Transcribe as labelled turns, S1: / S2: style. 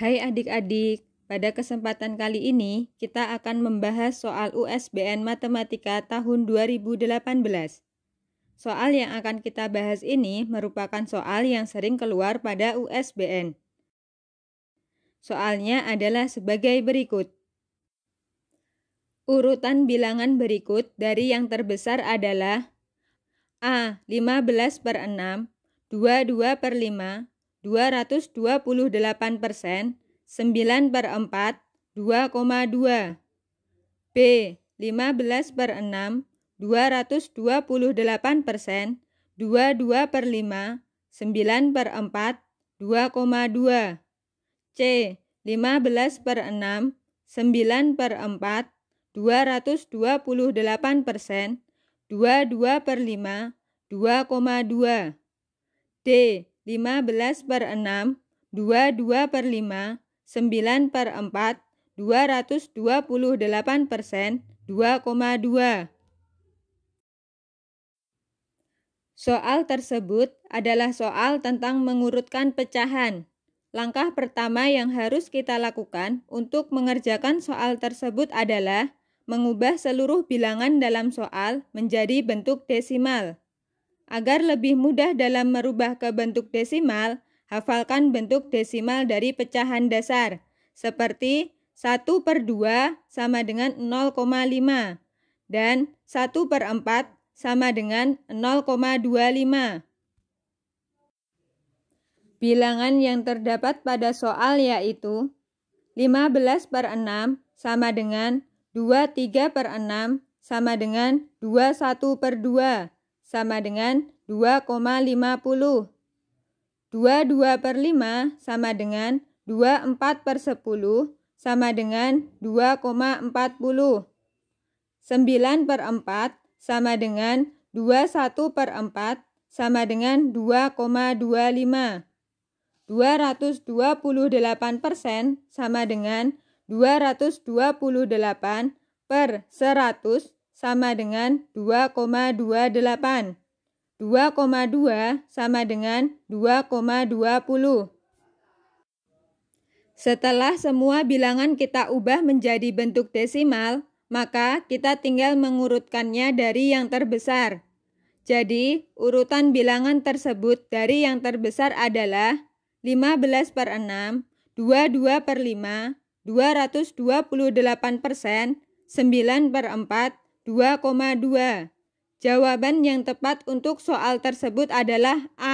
S1: Hai adik-adik, pada kesempatan kali ini kita akan membahas soal USBN Matematika tahun 2018. Soal yang akan kita bahas ini merupakan soal yang sering keluar pada USBN. Soalnya adalah sebagai berikut. Urutan bilangan berikut dari yang terbesar adalah A. 15 per 6 22 per 5 228 persen, 9 per 4, 2,2. B. 15 per 6, 228 persen, 22 per 5, 9 per 4, 2,2. C. 15 per 6, 9 per 4, 228 persen, 22 per 5, 2,2. D. 15 per 6, 22 per 5, 9 per 4, 228 persen, 2,2. Soal tersebut adalah soal tentang mengurutkan pecahan. Langkah pertama yang harus kita lakukan untuk mengerjakan soal tersebut adalah mengubah seluruh bilangan dalam soal menjadi bentuk desimal. Agar lebih mudah dalam merubah ke bentuk desimal, hafalkan bentuk desimal dari pecahan dasar, seperti 1 per 2 sama dengan 0,5 dan 1 per 4 sama dengan 0,25. Bilangan yang terdapat pada soal yaitu 15 per 6 sama dengan 23 per 6 sama dengan 21 per 2 sama dengan 2,50. 22 per 5 sama dengan 24 per 10 sama dengan 2,40. 9 per 4 sama dengan 21 per 4 sama dengan 2,25. 228 persen sama dengan 228 per 100 sama dengan 2,28. 2,2 sama dengan 2,20. Setelah semua bilangan kita ubah menjadi bentuk desimal, maka kita tinggal mengurutkannya dari yang terbesar. Jadi, urutan bilangan tersebut dari yang terbesar adalah 15 per 6, 22 per 5, 228 persen, 9 per 4, 2,2. Jawaban yang tepat untuk soal tersebut adalah A.